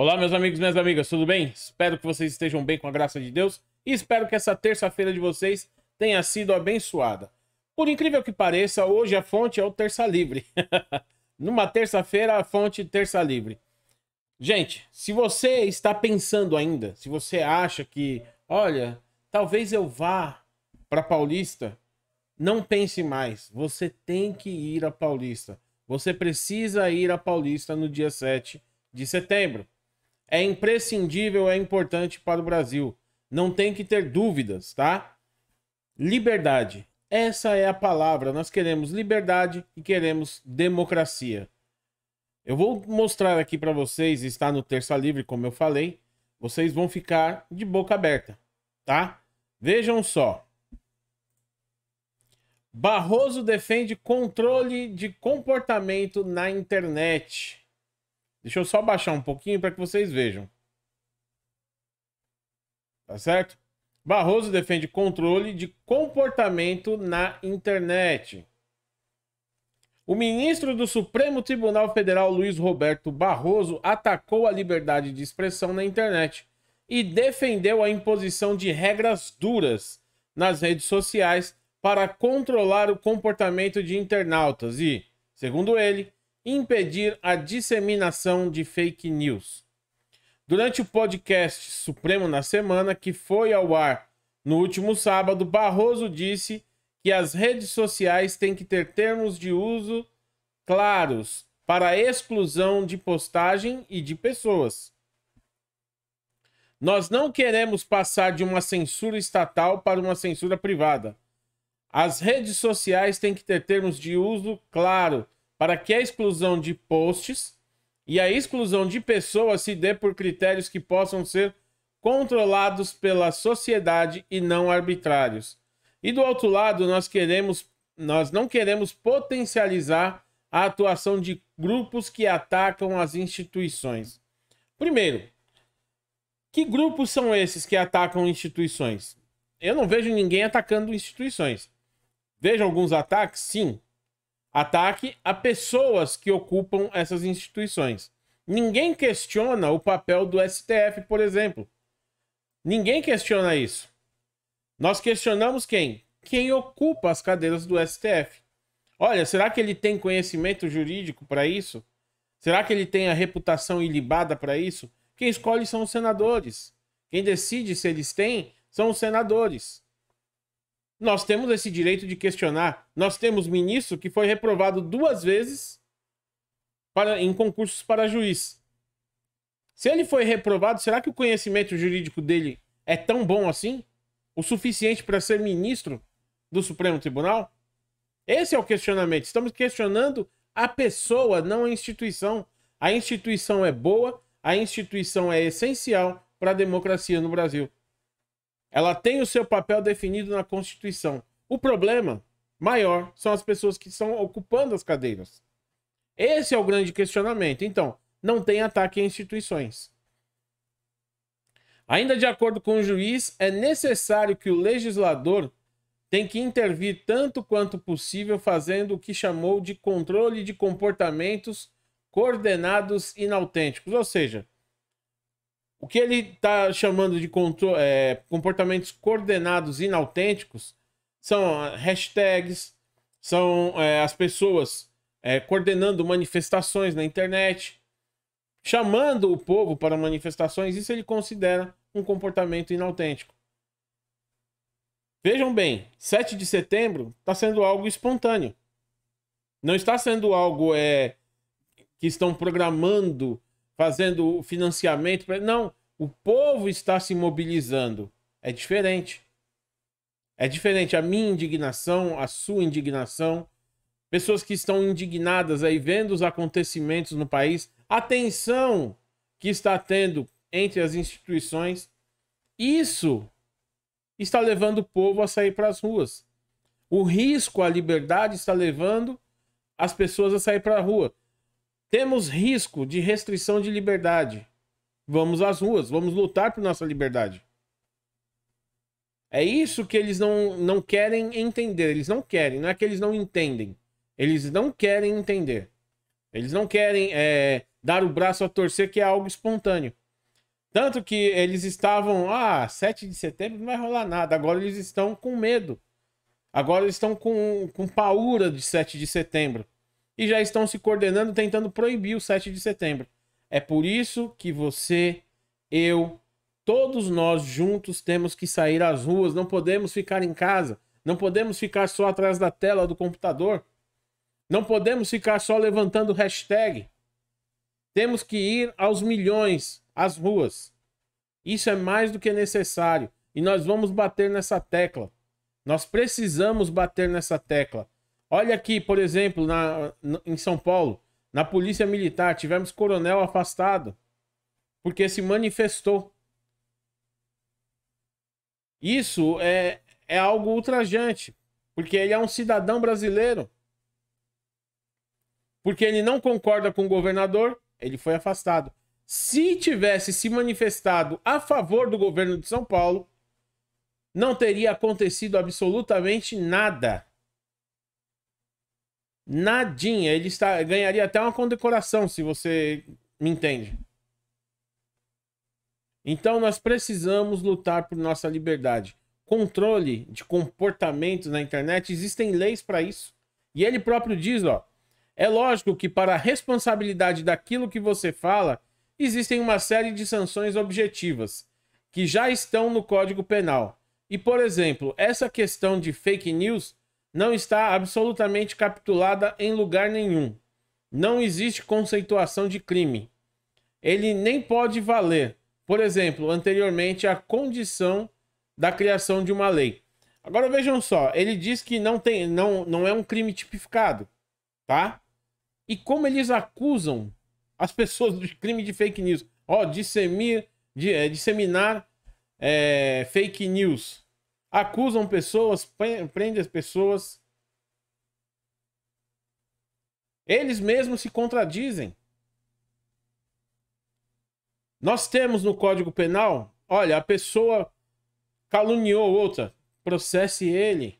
Olá, meus amigos, minhas amigas, tudo bem? Espero que vocês estejam bem com a graça de Deus e espero que essa terça-feira de vocês tenha sido abençoada. Por incrível que pareça, hoje a fonte é o Terça Livre. Numa terça-feira, a fonte Terça Livre. Gente, se você está pensando ainda, se você acha que, olha, talvez eu vá para Paulista, não pense mais. Você tem que ir a Paulista. Você precisa ir a Paulista no dia 7 de setembro é imprescindível, é importante para o Brasil. Não tem que ter dúvidas, tá? Liberdade. Essa é a palavra. Nós queremos liberdade e queremos democracia. Eu vou mostrar aqui para vocês, está no Terça Livre, como eu falei. Vocês vão ficar de boca aberta, tá? Vejam só. Barroso defende controle de comportamento na internet. Deixa eu só baixar um pouquinho para que vocês vejam. Tá certo? Barroso defende controle de comportamento na internet. O ministro do Supremo Tribunal Federal, Luiz Roberto Barroso, atacou a liberdade de expressão na internet e defendeu a imposição de regras duras nas redes sociais para controlar o comportamento de internautas e, segundo ele, impedir a disseminação de fake news. Durante o podcast Supremo na Semana, que foi ao ar no último sábado, Barroso disse que as redes sociais têm que ter termos de uso claros para a exclusão de postagem e de pessoas. Nós não queremos passar de uma censura estatal para uma censura privada. As redes sociais têm que ter termos de uso claro para que a exclusão de posts e a exclusão de pessoas se dê por critérios que possam ser controlados pela sociedade e não arbitrários. E do outro lado, nós queremos nós não queremos potencializar a atuação de grupos que atacam as instituições. Primeiro, que grupos são esses que atacam instituições? Eu não vejo ninguém atacando instituições. Vejo alguns ataques, sim, ataque a pessoas que ocupam essas instituições. Ninguém questiona o papel do STF, por exemplo. Ninguém questiona isso. Nós questionamos quem? Quem ocupa as cadeiras do STF. Olha, será que ele tem conhecimento jurídico para isso? Será que ele tem a reputação ilibada para isso? Quem escolhe são os senadores. Quem decide se eles têm são os senadores. Nós temos esse direito de questionar. Nós temos ministro que foi reprovado duas vezes para, em concursos para juiz. Se ele foi reprovado, será que o conhecimento jurídico dele é tão bom assim? O suficiente para ser ministro do Supremo Tribunal? Esse é o questionamento. Estamos questionando a pessoa, não a instituição. A instituição é boa, a instituição é essencial para a democracia no Brasil. Ela tem o seu papel definido na Constituição. O problema maior são as pessoas que estão ocupando as cadeiras. Esse é o grande questionamento. Então, não tem ataque a instituições. Ainda de acordo com o juiz, é necessário que o legislador tem que intervir tanto quanto possível fazendo o que chamou de controle de comportamentos coordenados inautênticos, ou seja, o que ele está chamando de é, comportamentos coordenados inautênticos são ah, hashtags, são é, as pessoas é, coordenando manifestações na internet, chamando o povo para manifestações. Isso ele considera um comportamento inautêntico. Vejam bem, 7 de setembro está sendo algo espontâneo. Não está sendo algo é, que estão programando fazendo o financiamento. Pra... Não, o povo está se mobilizando. É diferente. É diferente a minha indignação, a sua indignação. Pessoas que estão indignadas aí vendo os acontecimentos no país, a tensão que está tendo entre as instituições, isso está levando o povo a sair para as ruas. O risco à liberdade está levando as pessoas a sair para a rua. Temos risco de restrição de liberdade. Vamos às ruas, vamos lutar por nossa liberdade. É isso que eles não, não querem entender. Eles não querem, não é que eles não entendem. Eles não querem entender. Eles não querem é, dar o braço a torcer, que é algo espontâneo. Tanto que eles estavam, ah, 7 de setembro não vai rolar nada. Agora eles estão com medo. Agora eles estão com, com paura de 7 de setembro e já estão se coordenando tentando proibir o 7 de setembro. É por isso que você, eu, todos nós juntos temos que sair às ruas, não podemos ficar em casa, não podemos ficar só atrás da tela do computador, não podemos ficar só levantando hashtag. Temos que ir aos milhões, às ruas. Isso é mais do que necessário e nós vamos bater nessa tecla. Nós precisamos bater nessa tecla. Olha aqui, por exemplo, na, na, em São Paulo, na Polícia Militar, tivemos coronel afastado porque se manifestou. Isso é, é algo ultrajante, porque ele é um cidadão brasileiro. Porque ele não concorda com o governador, ele foi afastado. Se tivesse se manifestado a favor do governo de São Paulo, não teria acontecido absolutamente nada. Nadinha. Ele está, ganharia até uma condecoração, se você me entende. Então nós precisamos lutar por nossa liberdade. Controle de comportamentos na internet, existem leis para isso. E ele próprio diz, ó, é lógico que para a responsabilidade daquilo que você fala, existem uma série de sanções objetivas que já estão no Código Penal. E por exemplo, essa questão de fake news não está absolutamente capitulada em lugar nenhum. Não existe conceituação de crime. Ele nem pode valer, por exemplo, anteriormente a condição da criação de uma lei. Agora vejam só, ele diz que não tem, não, não é um crime tipificado, tá? E como eles acusam as pessoas do crime de fake news? Ó, oh, disseminar é, fake news acusam pessoas, prendem as pessoas. Eles mesmos se contradizem. Nós temos no Código Penal, olha, a pessoa caluniou outra, processe ele.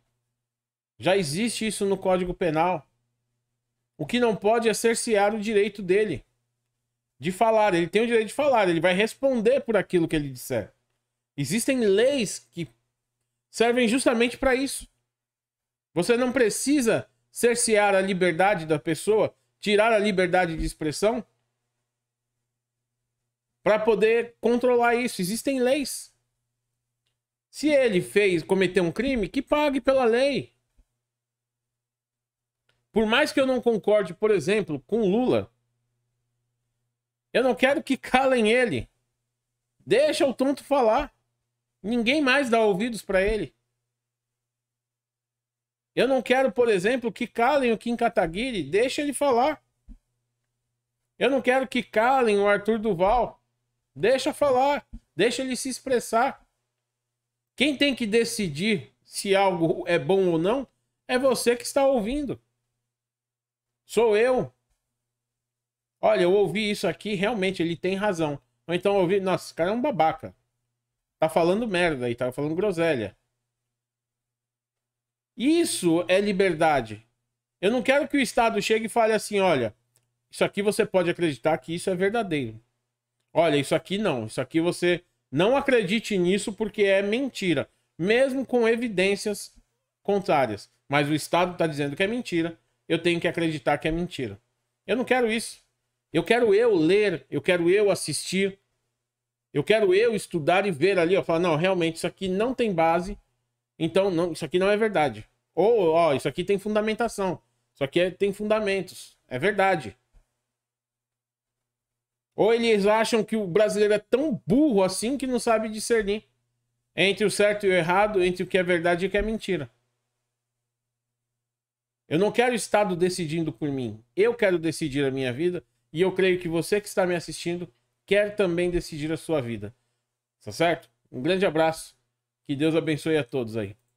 Já existe isso no Código Penal. O que não pode é cercear o direito dele de falar. Ele tem o direito de falar, ele vai responder por aquilo que ele disser. Existem leis que servem justamente para isso. Você não precisa cercear a liberdade da pessoa, tirar a liberdade de expressão para poder controlar isso. Existem leis. Se ele fez, cometeu um crime, que pague pela lei. Por mais que eu não concorde, por exemplo, com Lula, eu não quero que calem ele. Deixa o tonto falar. Ninguém mais dá ouvidos para ele. Eu não quero, por exemplo, que calem o Kim Kataguiri, deixa ele falar. Eu não quero que calem o Arthur Duval, deixa falar, deixa ele se expressar. Quem tem que decidir se algo é bom ou não é você que está ouvindo. Sou eu. Olha, eu ouvi isso aqui, realmente ele tem razão. Ou então eu ouvi, nossa, esse cara é um babaca tá falando merda e tá falando groselha. Isso é liberdade. Eu não quero que o Estado chegue e fale assim: olha, isso aqui você pode acreditar que isso é verdadeiro. Olha, isso aqui não. Isso aqui você não acredite nisso porque é mentira. Mesmo com evidências contrárias. Mas o Estado está dizendo que é mentira. Eu tenho que acreditar que é mentira. Eu não quero isso. Eu quero eu ler, eu quero eu assistir, eu quero eu estudar e ver ali, ó, falar, não, realmente isso aqui não tem base, então não, isso aqui não é verdade. Ou, ó, isso aqui tem fundamentação, isso aqui é, tem fundamentos, é verdade. Ou eles acham que o brasileiro é tão burro assim que não sabe discernir entre o certo e o errado, entre o que é verdade e o que é mentira. Eu não quero o Estado decidindo por mim. Eu quero decidir a minha vida. E eu creio que você que está me assistindo quer também decidir a sua vida. Tá certo? Um grande abraço. Que Deus abençoe a todos aí.